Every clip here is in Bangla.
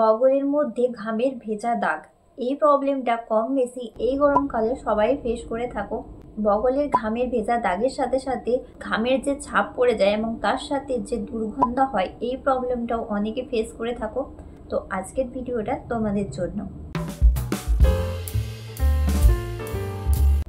বগলের মধ্যে ঘামের ভেজা দাগ এই প্রবলেমটা কম বেশি এই গরমকালে সবাই ফেস করে থাকো বগলের ঘামের ভেজা দাগের সাথে সাথে ঘামের যে ছাপ পড়ে যায় এবং তার সাথে যে দুর্গন্ধ হয় এই প্রবলেমটাও অনেকে ফেস করে থাকো তো আজকের ভিডিওটা তোমাদের জন্য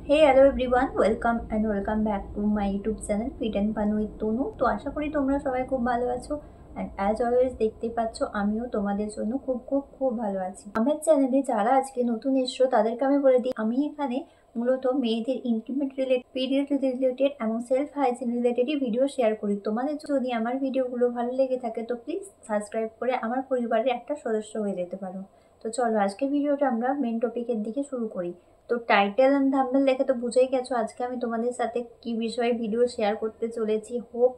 hey hello everyone welcome and welcome back to my YouTube channel fit and fun with Tanu তো আশা করি তোমরা সবাই খুব ভালো আছো অ্যান্ড অ্যাজ অলওয়েজ দেখতে পাচ্ছ আমিও তোমাদের জন্য খুব খুব খুব ভালো আছি আমার চ্যানেলে যারা আজকে নতুন এসছো তাদেরকে আমি বলে দিই আমি এখানে মূলত মেয়েদের ইন্টিমেট রিলেটেড পিরিয়ড রিলেটেড এবং সেলফ হাইজিন রিলেটেডই ভিডিও শেয়ার করি তোমাদের যদি আমার ভিডিওগুলো ভালো লেগে থাকে তো প্লিজ সাবস্ক্রাইব করে আমার পরিবারের একটা সদস্য হয়ে যেতে পারো তো চলো আজকে ভিডিওটা আমরা মেন টপিকের দিকে শুরু করি তো টাইটেল অ্যান্ড থাম্বেল দেখে তো বুঝেই গেছো আজকে আমি তোমাদের সাথে কি বিষয়ে ভিডিও শেয়ার করতে চলেছি হোপ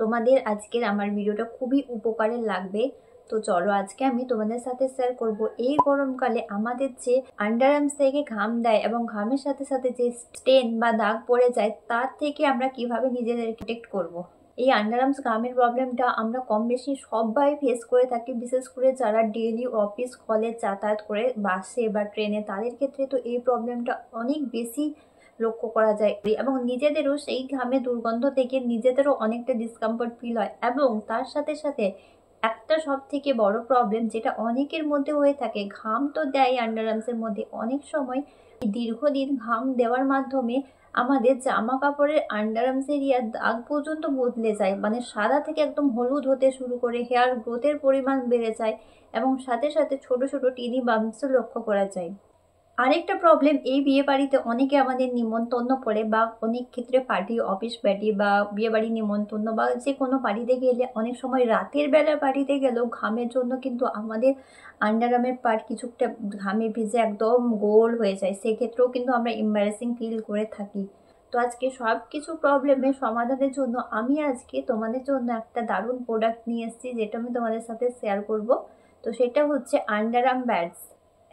তোমাদের আজকের আমার ভিডিওটা খুবই উপকারে লাগবে তো চলো আজকে আমি তোমাদের সাথে শেয়ার করব এই গরমকালে আমাদের যে আন্ডার আর্মস থেকে ঘাম দেয় এবং ঘামের সাথে সাথে যে স্টেন বা দাগ পড়ে যায় তার থেকে আমরা কিভাবে নিজেদের প্রোটেক্ট করব। এই আন্ডার আর্মস ঘামের প্রবলেমটা আমরা কম বেশি সবাই ফেস করে থাকি বিশেষ করে যারা ডেলি অফিস কলেজ যাতায়াত করে বাসে বা ট্রেনে তাদের ক্ষেত্রে তো এই প্রবলেমটা অনেক বেশি লক্ষ্য করা যায় এবং নিজেদেরও সেই ঘামে দুর্গন্ধ থেকে নিজেদেরও অনেকটা ডিসকমফর্ট ফিল হয় এবং তার সাথে সাথে একটা সব থেকে বড় প্রবলেম যেটা অনেকের মধ্যে হয়ে থাকে ঘাম তো দেয় আন্ডারআর্মসের মধ্যে অনেক সময় দীর্ঘদিন ঘাম দেওয়ার মাধ্যমে আমাদের জামা কাপড়ের আন্ডারআর্মস এরিয়ার দাগ পর্যন্ত বদলে যায় মানে সাদা থেকে একদম হলুদ হতে শুরু করে হেয়ার গ্রোথের পরিমাণ বেড়ে যায় এবং সাথে সাথে ছোট ছোট টিনি বাম্পসও লক্ষ্য করা যায় আরেকটা প্রবলেম এই বিয়ে বাড়িতে অনেকে আমাদের নিমন্ত্রণ পড়ে বা অনেক ক্ষেত্রে পার্টি অফিস পার্টি বা বিয়ে বাড়ি নিমন্ত্রণ বা যে কোনো বাড়িতে গেলে অনেক সময় রাতের বেলা বাড়িতে গেলেও ঘামের জন্য কিন্তু আমাদের আন্ডারগ্রামের পার্ট কিছুটা ঘামে ভিজে একদম গোল হয়ে যায় সেক্ষেত্রেও কিন্তু আমরা এম্বারেসিং ফিল করে থাকি তো আজকে সব কিছু প্রবলেমের সমাধানের জন্য আমি আজকে তোমাদের জন্য একটা দারুণ প্রোডাক্ট নিয়ে এসেছি যেটা আমি তোমাদের সাথে শেয়ার করব তো সেটা হচ্ছে আন্ডারআর্ম ব্যাটস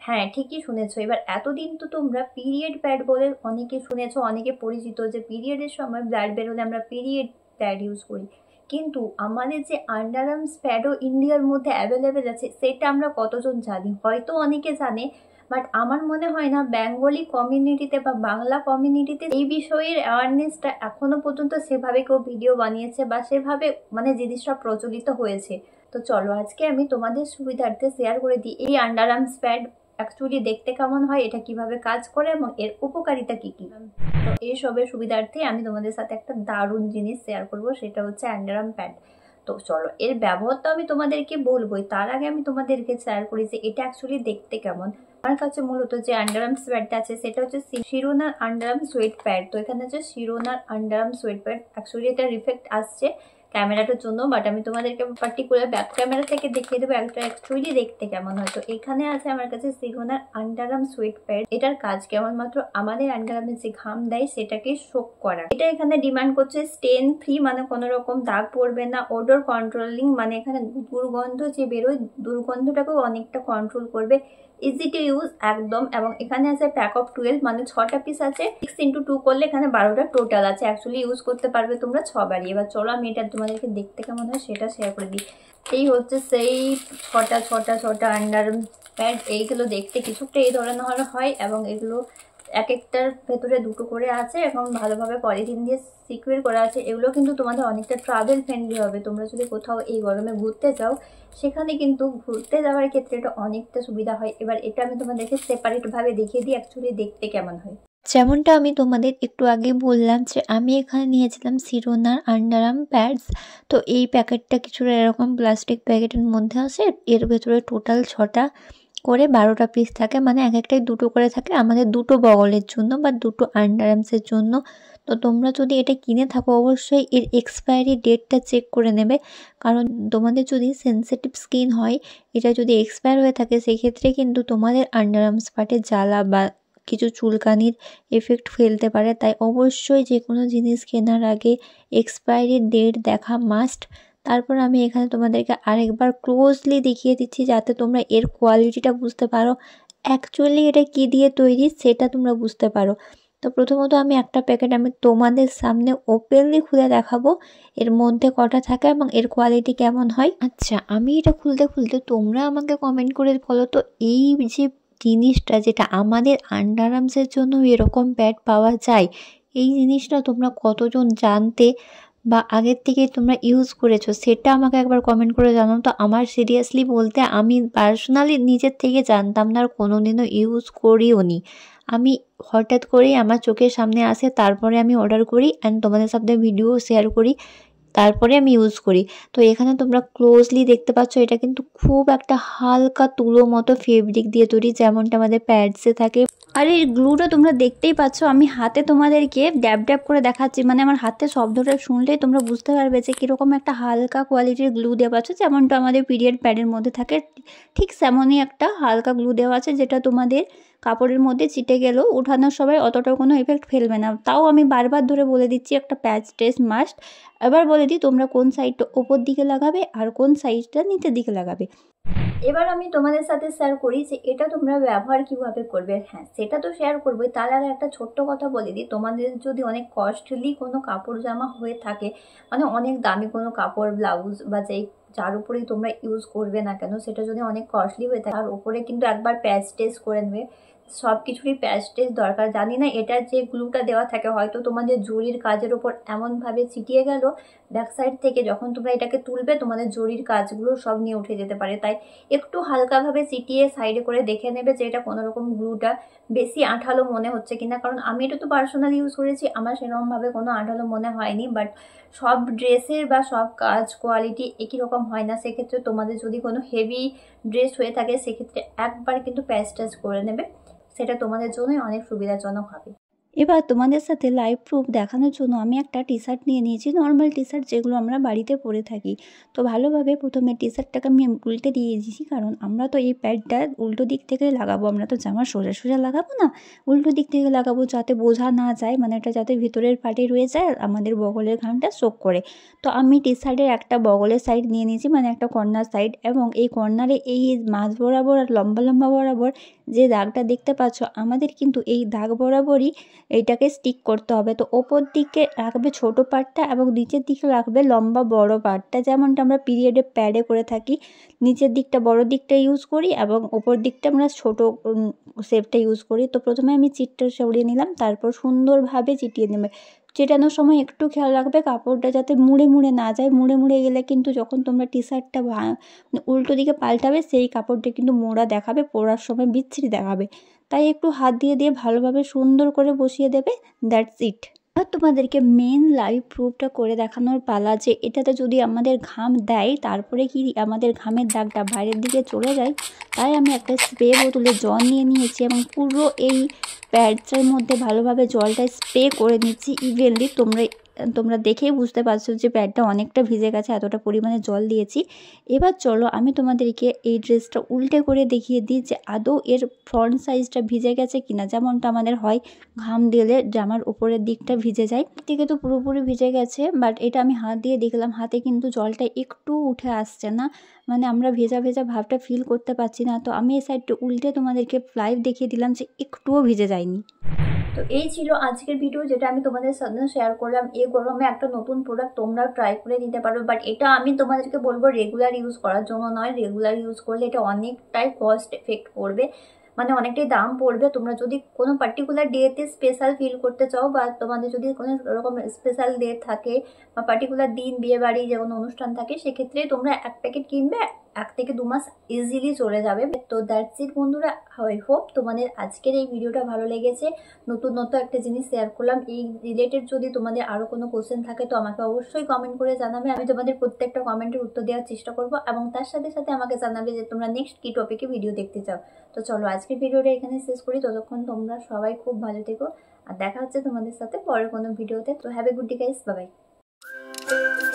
হ্যাঁ ঠিকই শুনেছো এবার এতদিন তো তোমরা পিরিয়ড প্যাড বলে অনেকে শুনেছো অনেকে পরিচিত যে পিরিয়ডের সময় ব্লাড বেরোলে আমরা পিরিয়ড প্যাড ইউজ করি কিন্তু আমাদের যে আন্ডার প্যাডও ইন্ডিয়ার মধ্যে অ্যাভেলেবেল আছে সেটা আমরা কতজন জানি হয়তো অনেকে জানে বাট আমার মনে হয় না বেঙ্গলি কমিউনিটিতে বা বাংলা কমিউনিটিতে এই বিষয়ের অ্যাওয়ারনেসটা এখনও পর্যন্ত সেভাবে কেউ ভিডিও বানিয়েছে বা সেভাবে মানে জিনিসটা প্রচলিত হয়েছে তো চলো আজকে আমি তোমাদের সুবিধার্থে শেয়ার করে দিই এই আন্ডার প্যাড অ্যাকচুয়ালি দেখতে কেমন হয় এটা কিভাবে কাজ করে এবং এর উপকারিতা কি কি তো এইসবের সুবিধার্থে আমি তোমাদের সাথে একটা দারুণ জিনিস শেয়ার করব সেটা হচ্ছে অ্যান্ডারাম প্যাড তো চলো এর ব্যবহার তো আমি তোমাদেরকে বলবোই তার আগে আমি তোমাদেরকে শেয়ার করি যে এটা অ্যাকচুয়ালি দেখতে কেমন আমার কাছে মূলত যে আন্ডারাম সোয়েটটা আছে সেটা হচ্ছে শিরোনার আন্ডারাম সোয়েট প্যাড তো এখানে হচ্ছে শিরোনার আন্ডারাম সোয়েট প্যাড অ্যাকচুয়ালি এটা রিফেক্ট আসছে ক্যামেরাটার জন্য বাট আমি তোমাদেরকে পার্টিকুলার ব্যাক ক্যামেরা থেকে দেখিয়ে দেবো একটা অ্যাকচুয়ালি দেখতে কেমন হয়তো এখানে আছে আমার কাছে সিগোনার আন্ডারাম সুইট প্যাড এটার কাজ কেবলমাত্র আমাদের আন্ডারামে যে ঘাম দেয় সেটাকে শোক করা এটা এখানে ডিমান্ড করছে স্টেন ফ্রি মানে কোনো রকম দাগ পড়বে না ওডোর কন্ট্রোলিং মানে এখানে দুর্গন্ধ যে বেরোয় দুর্গন্ধটাকেও অনেকটা কন্ট্রোল করবে ইজি টু ইউজ একদম এবং এখানে আছে প্যাক অফ টুয়েলভ মানে ছটা পিস আছে সিক্স ইন্টু টু করলে এখানে বারোটা টোটাল আছে অ্যাকচুয়ালি ইউজ করতে পারবে তোমরা ছবারই এবার চলো আমি এটা তোমাদেরকে দেখতে কেমন হয় সেটা শেয়ার করে দিই এই হচ্ছে সেই ছটা ছটা ছটা আন্ডার প্যান্ট এইগুলো দেখতে কিছুটা এই ধরনের হয় এবং এগুলো এক একটার ভেতরে দুটো করে আছে এবং ভালোভাবে পলিথিন দিয়ে সিকিউর করা আছে এগুলো কিন্তু তোমাদের অনেকটা ট্রাভেল ফ্রেন্ডলি হবে তোমরা যদি কোথাও এই গরমে ঘুরতে যাও সেখানে কিন্তু ঘুরতে যাওয়ার ক্ষেত্রে এটা অনেকটা সুবিধা হয় এবার এটা আমি তোমাদেরকে সেপারেটভাবে দেখিয়ে দিই অ্যাকচুয়ালি দেখতে কেমন হয় যেমনটা আমি তোমাদের একটু আগে বললাম যে আমি এখানে নিয়েছিলাম সিরোনার আন্ডারআর্ম প্যাডস তো এই প্যাকেটটা কিছুটা এরকম প্লাস্টিক প্যাকেটের মধ্যে আছে এর ভেতরে টোটাল ছটা করে বারোটা পিস থাকে মানে এক একটাই দুটো করে থাকে আমাদের দুটো বগলের জন্য বা দুটো আন্ডারআর্মসের জন্য তো তোমরা যদি এটা কিনে থাকো অবশ্যই এর এক্সপায়ারি ডেটটা চেক করে নেবে কারণ তোমাদের যদি সেন্সিটিভ স্কিন হয় এটা যদি এক্সপায়ার হয়ে থাকে সেক্ষেত্রে কিন্তু তোমাদের আন্ডারআর্মস পার্টে জ্বালা বা কিছু চুলকানির এফেক্ট ফেলতে পারে তাই অবশ্যই যে কোনো জিনিস কেনার আগে এক্সপায়ারি ডেট দেখা মাস্ট তারপর আমি এখানে তোমাদেরকে আরেকবার ক্লোজলি দেখিয়ে দিচ্ছি যাতে তোমরা এর কোয়ালিটিটা বুঝতে পারো অ্যাকচুয়ালি এটা কি দিয়ে তৈরি সেটা তোমরা বুঝতে পারো তো প্রথমত আমি একটা প্যাকেট আমি তোমাদের সামনে ওপেনলি খুলে দেখাবো এর মধ্যে কটা থাকে এবং এর কোয়ালিটি কেমন হয় আচ্ছা আমি এটা খুলতে খুলতে তোমরা আমাকে কমেন্ট করে বলো তো এই যে জিনিসটা যেটা আমাদের আন্ডার আর্মসের জন্য এরকম প্যাড পাওয়া যায় এই জিনিসটা তোমরা কতজন জানতে বা আগের থেকে তোমরা ইউজ করেছো সেটা আমাকে একবার কমেন্ট করে জানাও তো আমার সিরিয়াসলি বলতে আমি পার্সোনালি নিজের থেকে জানতাম না আর কোনো দিনও ইউজ করিও নি আমি হঠাৎ করেই আমার চোখের সামনে আসে তারপরে আমি অর্ডার করি অ্যান্ড তোমাদের সাথে ভিডিও শেয়ার করি তারপরে আমি ইউজ করি তো এখানে তোমরা ক্লোজলি দেখতে পাচ্ছ এটা কিন্তু খুব একটা হালকা তুলো মতো ফেব্রিক দিয়ে তৈরি যেমনটা আমাদের প্যাডসে থাকে আর এই গ্লুটা তোমরা দেখতেই পাচ্ছ আমি হাতে তোমাদেরকে ড্যাব ড্যাব করে দেখাচ্ছি মানে আমার হাতে শব্দটা শুনলেই তোমরা বুঝতে পারবে যে কীরকম একটা হালকা কোয়ালিটির গ্লু দেওয়া আছে যেমনটা আমাদের পিরিয়ড প্যাডের মধ্যে থাকে ঠিক সেমনই একটা হালকা গ্লু দেওয়া আছে যেটা তোমাদের কাপড়ের মধ্যে চিটে গেল উঠানোর সময় অতটা কোনো এফেক্ট ফেলবে না তাও আমি বারবার ধরে বলে দিচ্ছি একটা প্যাচ ড্রেস মাস্ট এবার বলে দিই তোমরা কোন সাইডটা ওপর দিকে লাগাবে আর কোন সাইডটা নিচের দিকে লাগাবে এবার আমি তোমাদের সাথে শেয়ার করি যে এটা তোমরা ব্যবহার কিভাবে করবে হ্যাঁ সেটা তো শেয়ার করবে তার আগে একটা ছোট্ট কথা বলে দিই তোমাদের যদি অনেক কস্টলি কোনো কাপড় জামা হয়ে থাকে মানে অনেক দামি কোনো কাপড় ব্লাউজ বা যেই চাল উপরেই তোমরা ইউজ করবে না কেন সেটা যদি অনেক কস্টলি হয় আর উপরে কিন্তু একবার পেস্টেজ করে নেবে সব কিছুরই প্যাচ টেস্ট দরকার জানি না এটার যে গ্লুটা দেওয়া থাকে হয়তো তোমাদের জরির কাজের ওপর এমনভাবে ছিটিয়ে গেল ব্যাক সাইড থেকে যখন তোমরা এটাকে তুলবে তোমাদের জরির কাজগুলো সব নিয়ে উঠে যেতে পারে তাই একটু হালকাভাবে ছিটিয়ে সাইডে করে দেখে নেবে যে এটা কোনোরকম গ্লুটা বেশি আঠালো মনে হচ্ছে কিনা কারণ আমি এটা তো পার্সোনালি ইউজ করেছি আমার সেরকমভাবে কোনো আঠালো মনে হয়নি বাট সব ড্রেসের বা সব কাজ কোয়ালিটি একই রকম হয় না সেক্ষেত্রে তোমাদের যদি কোনো হেভি ড্রেস হয়ে থাকে সেক্ষেত্রে একবার কিন্তু প্যাচ টাচ করে নেবে সেটা তোমাদের জন্যই অনেক সুবিধাজনক হবে এবার তোমাদের সাথে লাইভ প্রুফ দেখানোর জন্য আমি একটা টি শার্ট নিয়ে নিয়েছি নর্মাল টি শার্ট যেগুলো আমরা বাড়িতে পরে থাকি তো ভালোভাবে প্রথমে টি শার্টটাকে আমি উল্টে দিয়ে দিয়েছি কারণ আমরা তো এই প্যাডটা উল্টো দিক থেকে লাগাবো আমরা তো জামা সোজা সোজা লাগাবো না উল্টো দিক থেকে লাগাবো যাতে বোঝা না যায় মানে এটা যাতে ভিতরের পাটে রয়ে যায় আমাদের বগলের ঘামটা শোক করে তো আমি টি শার্টের একটা বগলের সাইড নিয়ে নিয়েছি মানে একটা কর্নার সাইড এবং এই কর্নারে এই মাছ বরাবর আর লম্বা লম্বা বরাবর যে দাগটা দেখতে পাচ্ছ আমাদের কিন্তু এই দাগ বরাবরই এইটাকে স্টিক করতে হবে তো ওপর দিকে রাখবে ছোট পাটটা এবং নিচের দিকে রাখবে লম্বা বড় পাটটা যেমনটা আমরা পিরিয়ডে প্যাডে করে থাকি নিচের দিকটা বড় দিকটা ইউজ করি এবং ওপর দিকটা আমরা ছোট শেপটা ইউজ করি তো প্রথমে আমি চিটটা সরিয়ে নিলাম তারপর সুন্দরভাবে চিটিয়ে নেবে চেটানোর সময় একটু খেয়াল রাখবে কাপড়টা যাতে মুড়ে মুড়ে না যায় মুড়ে মুড়ে গেলে কিন্তু যখন তোমরা টি শার্টটা উল্টো দিকে পাল্টাবে সেই কাপড়টা কিন্তু মোড়া দেখাবে পরার সময় বিচ্ছিরি দেখাবে তাই একটু হাত দিয়ে দিয়ে ভালোভাবে সুন্দর করে বসিয়ে দেবে দ্যাটস ইট এবার তোমাদেরকে মেন লাইভ প্রুফটা করে দেখানোর পালা যে এটাতে যদি আমাদের ঘাম দেয় তারপরে কি আমাদের ঘামের দাগটা বাইরের দিকে চলে যায় তাই আমি একটা স্প্রে বোতলে জল নিয়ে নিয়েছি এবং পুরো এই প্যাডসের মধ্যে ভালোভাবে জলটা স্প্রে করে নিচ্ছি ইভেনলি তোমরা তোমরা দেখেই বুঝতে পারছো যে প্যাডটা অনেকটা ভিজে গেছে এতটা পরিমাণে জল দিয়েছি এবার চলো আমি তোমাদেরকে এই ড্রেসটা উল্টে করে দেখিয়ে দিই যে আদৌ এর ফ্রন্ট সাইজটা ভিজে গেছে কিনা যেমনটা আমাদের হয় ঘাম দিলে জামার উপরের দিকটা ভিজে যায় থেকে তো পুরোপুরি ভিজে গেছে বাট এটা আমি হাত দিয়ে দেখলাম হাতে কিন্তু জলটা একটু উঠে আসছে না মানে আমরা ভেজা ভেজা ভাবটা ফিল করতে পারছি না তো আমি এই সাইডটা উল্টে তোমাদেরকে লাইভ দেখিয়ে দিলাম যে একটুও ভিজে যায়নি তো এই ছিল আজকের ভিডিও যেটা আমি তোমাদের সাথে শেয়ার করলাম এই গরমে একটা নতুন প্রোডাক্ট তোমরা ট্রাই করে নিতে পারো বাট এটা আমি তোমাদেরকে বলবো রেগুলার ইউজ করার জন্য নয় রেগুলার ইউজ করলে এটা অনেকটাই কস্ট এফেক্ট করবে মানে অনেকটাই দাম পড়বে তোমরা যদি কোনো পার্টিকুলার ডেতে স্পেশাল ফিল করতে চাও বা তোমাদের যদি কোনো রকম স্পেশাল ডে থাকে বা পার্টিকুলার দিন বিয়ে বাড়ি যে কোনো অনুষ্ঠান থাকে সেক্ষেত্রে তোমরা এক প্যাকেট কিনবে এক থেকে দু মাস ইজিলি চলে যাবে তো দ্যাটস ইট বন্ধুরা আই হোপ তোমাদের আজকের এই ভিডিওটা ভালো লেগেছে নতুন নতুন একটা জিনিস শেয়ার করলাম এই রিলেটেড যদি তোমাদের আরও কোনো কোয়েশ্চেন থাকে তো আমাকে অবশ্যই কমেন্ট করে জানাবে আমি তোমাদের প্রত্যেকটা কমেন্টের উত্তর দেওয়ার চেষ্টা করব এবং তার সাথে সাথে আমাকে জানাবে যে তোমরা নেক্সট কী টপিকে ভিডিও দেখতে চাও তো চলো আজকের ভিডিওটা এখানে শেষ করি ততক্ষণ তোমরা সবাই খুব ভালো থেকো আর দেখা হচ্ছে তোমাদের সাথে পরের কোনো ভিডিওতে তো have a good day guys বাবাই